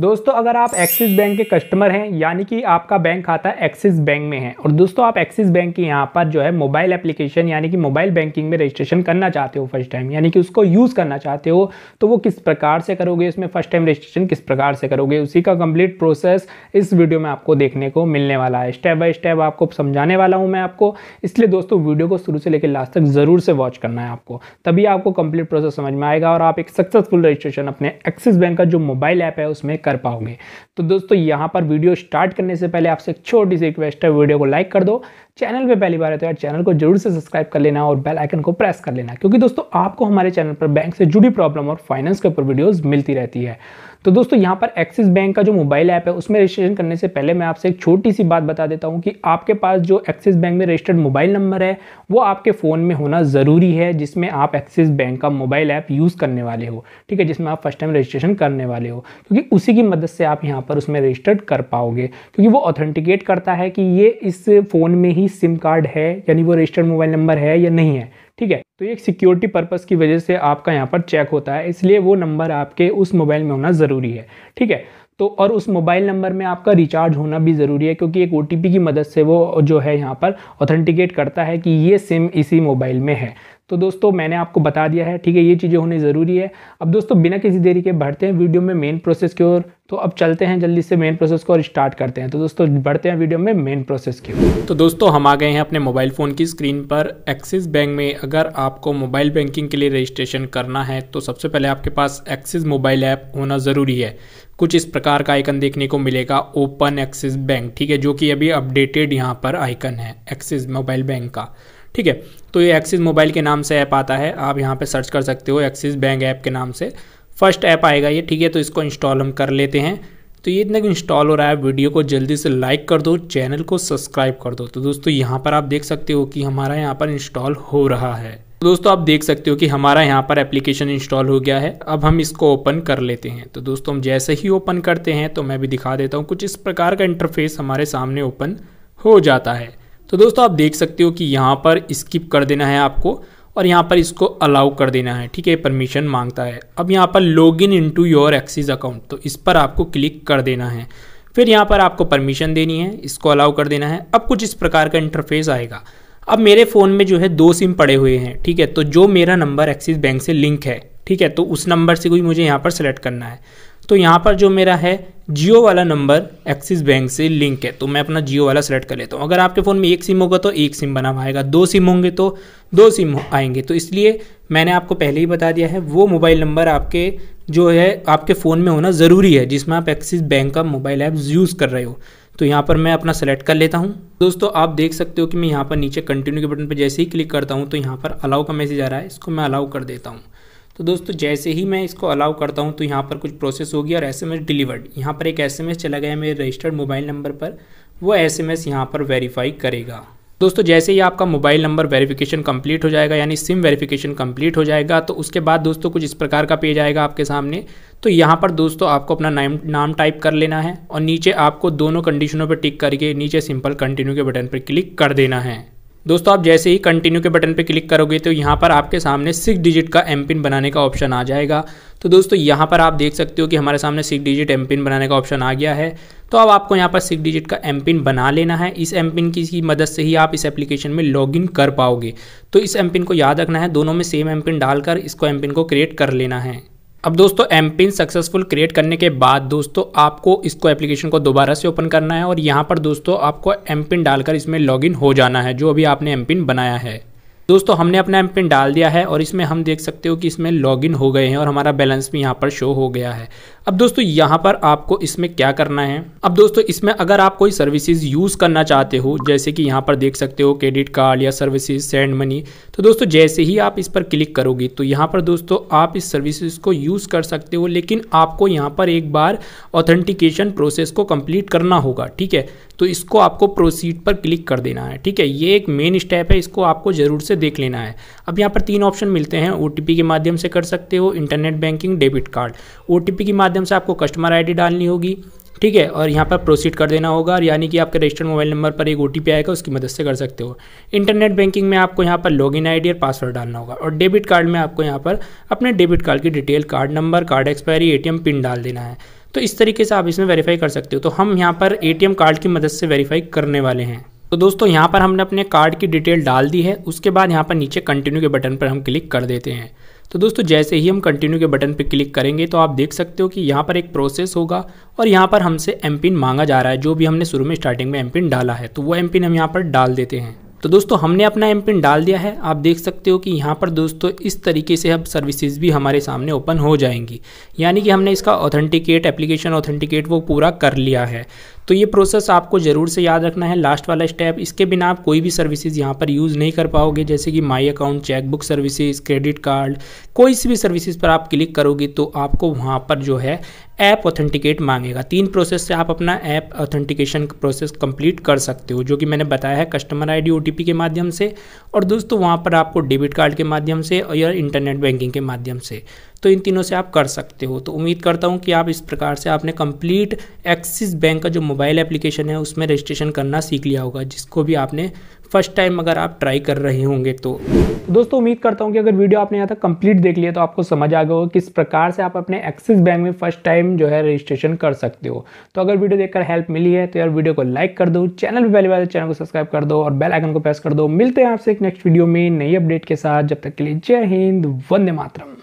दोस्तों अगर आप एक्सिस बैंक के कस्टमर हैं यानी कि आपका बैंक खाता एक्सिस बैंक में है और दोस्तों आप एक्सिस बैंक के यहाँ पर जो है मोबाइल एप्लीकेशन यानी कि मोबाइल बैंकिंग में रजिस्ट्रेशन करना चाहते हो फर्स्ट टाइम यानी कि उसको यूज़ करना चाहते हो तो वो किस प्रकार से करोगे इसमें फर्स्ट टाइम रजिस्ट्रेशन किस प्रकार से करोगे उसी का कंप्लीट प्रोसेस इस वीडियो में आपको देखने को मिलने वाला है स्टेप बाय स्टेप आपको समझाने वाला हूँ मैं आपको इसलिए दोस्तों वीडियो को शुरू से लेकर लास्ट तक ज़रूर से वॉच करना है आपको तभी आपको कंप्लीट प्रोसेस समझ में आएगा और आप एक सक्सेसफुल रजिस्ट्रेशन अपने एक्सिस बैंक का जो मोबाइल ऐप है उसमें कर पाओगे तो दोस्तों यहाँ पर वीडियो स्टार्ट करने से पहले आपसे एक छोटी सी रिक्वेस्ट है वीडियो को लाइक कर दो चैनल पे पहली बार है तो यार चैनल को जरूर से सब्सक्राइब कर लेना और बेल आइकन को प्रेस कर लेना क्योंकि दोस्तों आपको हमारे चैनल पर बैंक से जुड़ी प्रॉब्लम और फाइनेंस के ऊपर वीडियोस मिलती रहती है तो दोस्तों यहाँ पर एक्सिस बैंक का जो मोबाइल ऐप है उसमें रजिस्ट्रेशन करने से पहले मैं आपसे एक छोटी सी बात बता देता हूँ कि आपके पास जो एक्सिस बैंक में रजिस्टर्ड मोबाइल नंबर है वो आपके फ़ोन में होना ज़रूरी है जिसमें आप एक्सिस बैंक का मोबाइल ऐप यूज़ करने वाले हो ठीक है जिसमें आप फर्स्ट टाइम रजिस्ट्रेशन करने वाले हो क्योंकि उसी की मदद से आप यहाँ पर उसमें रजिस्टर्ड कर पाओगे क्योंकि वो ऑथेंटिकेट करता है कि ये इस फ़ोन में ही सिम कार्ड है यानी वो रजिस्टर्ड मोबाइल नंबर है या नहीं है ठीक है तो एक सिक्योरिटी पर्पज़ की वजह से आपका यहाँ पर चेक होता है इसलिए वो नंबर आपके उस मोबाइल में होना ज़रूरी है ठीक है तो और उस मोबाइल नंबर में आपका रिचार्ज होना भी ज़रूरी है क्योंकि एक ओ की मदद से वो जो है यहाँ पर ऑथेंटिकेट करता है कि ये सिम इसी मोबाइल में है तो दोस्तों मैंने आपको बता दिया है ठीक है ये चीज़ें होनी ज़रूरी है अब दोस्तों बिना किसी देरी के बढ़ते हैं वीडियो में मेन प्रोसेस की ओर तो अब चलते हैं जल्दी से मेन प्रोसेस को और स्टार्ट करते हैं तो दोस्तों बढ़ते हैं वीडियो में मेन प्रोसेस की ओर तो दोस्तों हम आ गए हैं अपने मोबाइल फ़ोन की स्क्रीन पर एक्सिस बैंक में अगर आपको मोबाइल बैंकिंग के लिए रजिस्ट्रेशन करना है तो सबसे पहले आपके पास एक्सिस मोबाइल ऐप होना ज़रूरी है कुछ इस प्रकार का आइकन देखने को मिलेगा ओपन एक्सिस बैंक ठीक है जो कि अभी अपडेटेड यहाँ पर आइकन है एक्सिस मोबाइल बैंक का ठीक है तो ये एक्सिस मोबाइल के नाम से ऐप आता है आप यहाँ पर सर्च कर सकते हो एक्सिस बैंक ऐप के नाम से फर्स्ट ऐप आएगा ये ठीक है तो इसको इंस्टॉल हम कर लेते हैं तो ये इतना इंस्टॉल हो रहा है वीडियो को जल्दी से लाइक कर दो चैनल को सब्सक्राइब कर दो तो दोस्तों यहाँ पर आप देख सकते हो कि हमारा यहाँ पर इंस्टॉल हो रहा है तो दोस्तों आप देख सकते हो कि हमारा यहाँ पर एप्लीकेशन इंस्टॉल हो गया है अब हम इसको ओपन कर लेते हैं तो दोस्तों हम जैसे ही ओपन करते हैं तो मैं भी दिखा देता हूँ कुछ इस प्रकार का इंटरफेस हमारे सामने ओपन हो जाता है तो दोस्तों आप देख सकते हो कि यहाँ पर स्किप कर देना है आपको और यहाँ पर इसको अलाउ कर देना है ठीक है परमिशन मांगता है अब यहाँ पर log in into your Axis account तो इस पर आपको क्लिक कर देना है फिर यहाँ पर आपको परमिशन देनी है इसको अलाउ कर देना है अब कुछ इस प्रकार का इंटरफेस आएगा अब मेरे फ़ोन में जो है दो सिम पड़े हुए हैं ठीक है तो जो मेरा नंबर एक्सिस बैंक से लिंक है ठीक है तो उस नंबर से कोई मुझे यहाँ पर सेलेक्ट करना है तो यहाँ पर जो मेरा है जियो वाला नंबर एक्सिस बैंक से लिंक है तो मैं अपना जियो वाला सेलेक्ट कर लेता हूँ अगर आपके फ़ोन में एक सिम होगा तो एक सिम बना हुआ आएगा दो सिम होंगे तो दो सिम आएंगे तो इसलिए मैंने आपको पहले ही बता दिया है वो मोबाइल नंबर आपके जो है आपके फ़ोन में होना ज़रूरी है जिसमें आप एक्सिस बैंक का मोबाइल ऐप यूज़ कर रहे हो तो यहाँ पर मैं अपना सेलेक्ट कर लेता हूँ दोस्तों आप देख सकते हो कि मैं यहाँ पर नीचे कंटिन्यू के बटन पर जैसे ही क्लिक करता हूँ तो यहाँ पर अलाउ का मैसेज आ रहा है इसको मैं अलाउ कर देता हूँ तो दोस्तों जैसे ही मैं इसको अलाउ करता हूँ तो यहाँ पर कुछ प्रोसेस होगी और एस एम एस डिलीवर्ड यहाँ पर एक एस एम एस चला गया मेरे रजिस्टर्ड मोबाइल नंबर पर वो एस एम एस यहाँ पर वेरीफाई करेगा दोस्तों जैसे ही आपका मोबाइल नंबर वेरिफिकेशन कंप्लीट हो जाएगा यानी सिम वेरिफिकेशन कंप्लीट हो जाएगा तो उसके बाद दोस्तों कुछ इस प्रकार का पेज आएगा आपके सामने तो यहाँ पर दोस्तों आपको अपना नाम नाम टाइप कर लेना है और नीचे आपको दोनों कंडीशनों पर टिक करके नीचे सिंपल कंटिन्यू के बटन पर क्लिक कर देना है दोस्तों आप जैसे ही कंटिन्यू के बटन पर क्लिक करोगे तो यहाँ पर आपके सामने सिक्स डिजिट का एम पिन बनाने का ऑप्शन आ जाएगा तो दोस्तों यहाँ पर आप देख सकते हो कि हमारे सामने सिक्स डिजिट एम पिन बनाने का ऑप्शन आ गया है तो अब आपको यहाँ पर सिक्स डिजिट का एम पिन बना लेना है इस एम पिन की मदद से ही आप इस एप्लीकेशन में लॉगिन कर पाओगे तो इस एम पिन को याद रखना है दोनों में सेम एम पिन डालकर इसको एम पिन को क्रिएट कर लेना है अब दोस्तों एम पिन सक्सेसफुल क्रिएट करने के बाद दोस्तों आपको इसको एप्लीकेशन को दोबारा से ओपन करना है और यहाँ पर दोस्तों आपको एम पिन डालकर इसमें लॉगिन हो जाना है जो अभी आपने एम पिन बनाया है दोस्तों हमने अपना एम पिन डाल दिया है और इसमें हम देख सकते हो कि इसमें लॉगिन हो गए हैं और हमारा बैलेंस भी यहाँ पर शो हो गया है अब दोस्तों यहाँ पर आपको इसमें क्या करना है अब दोस्तों इसमें अगर आप कोई सर्विसेज यूज़ करना चाहते हो जैसे कि यहाँ पर देख सकते हो क्रेडिट कार्ड या सर्विसेज सेंड मनी तो दोस्तों जैसे ही आप इस पर क्लिक करोगे तो यहाँ पर दोस्तों आप इस सर्विसेज को यूज़ कर सकते हो लेकिन आपको यहाँ पर एक बार ऑथेंटिकेशन प्रोसेस को कंप्लीट करना होगा ठीक है तो इसको आपको प्रोसीड पर क्लिक कर देना है ठीक है ये एक मेन स्टेप है इसको आपको ज़रूर से देख लेना है अब यहाँ पर तीन ऑप्शन मिलते हैं ओ के माध्यम से कर सकते हो इंटरनेट बैंकिंग डेबिट कार्ड ओ के माध्यम से आपको कस्टमर आई डालनी होगी ठीक है और यहाँ पर प्रोसीड कर देना होगा और यानी कि आपके रजिस्टर्ड मोबाइल नंबर पर एक ओ आएगा उसकी मदद से कर सकते हो इंटरनेट बैंकिंग में आपको यहाँ पर लॉगिन आईडी और पासवर्ड डालना होगा और डेबिट कार्ड में आपको यहाँ पर अपने डेबिट कार्ड की detail card number card expiry ATM PIN डाल देना है तो इस तरीके से आप इसमें वेरीफाई कर सकते हो तो हम यहाँ पर ए कार्ड की मदद से वेरीफाई करने वाले हैं तो दोस्तों यहाँ पर हमने अपने कार्ड की डिटेल डाल दी है उसके बाद यहाँ पर नीचे कंटिन्यू के बटन पर हम क्लिक कर देते हैं तो दोस्तों जैसे ही हम कंटिन्यू के बटन पर क्लिक करेंगे तो आप देख सकते हो कि यहाँ पर एक प्रोसेस होगा और यहाँ पर हमसे एम मांगा जा रहा है जो भी हमने शुरू में स्टार्टिंग में एम डाला है तो वो एम हम यहाँ पर डाल देते हैं तो दोस्तों हमने अपना एम पिन डाल दिया है आप देख सकते हो कि यहाँ पर दोस्तों इस तरीके से अब सर्विसेज भी हमारे सामने ओपन हो जाएंगी यानी कि हमने इसका ऑथेंटिकेट एप्लीकेशन ऑथेंटिकेट वो पूरा कर लिया है तो ये प्रोसेस आपको ज़रूर से याद रखना है लास्ट वाला स्टेप इसके बिना आप कोई भी सर्विसेज यहाँ पर यूज़ नहीं कर पाओगे जैसे कि my account chequebook services credit card कोई सी भी सर्विसेज पर आप क्लिक करोगे तो आपको वहाँ पर जो है ऐप ऑथेंटिकेट मांगेगा तीन प्रोसेस से आप अपना ऐप ऑथेंटिकेशन प्रोसेस कंप्लीट कर सकते हो जो कि मैंने बताया है कस्टमर आई डी के माध्यम से और दोस्तों वहाँ पर आपको डेबिट कार्ड के माध्यम से और या इंटरनेट बैंकिंग के माध्यम से तो इन तीनों से आप कर सकते हो तो उम्मीद करता हूँ कि आप इस प्रकार से आपने कंप्लीट एक्सिस बैंक का जो मोबाइल एप्लीकेशन है उसमें रजिस्ट्रेशन करना सीख लिया होगा जिसको भी आपने फर्स्ट टाइम अगर आप ट्राई कर रहे होंगे तो दोस्तों उम्मीद करता हूँ कि अगर वीडियो आपने यहाँ तक कंप्लीट देख लिया तो आपको समझ आ गया होगा किस प्रकार से आप अपने एक्सिस बैंक में फर्स्ट टाइम जो है रजिस्ट्रेशन कर सकते हो तो अगर वीडियो देखकर हेल्प मिली है तो यार वीडियो को लाइक कर दो चैनल भी पहले बार चैनल को सब्सक्राइब कर दो और बेल आइकन को प्रेस कर दो मिलते हैं आपसे एक नेक्स्ट वीडियो में नई अपडेट के साथ जब तक के लिए जय हिंद वंदे मातरम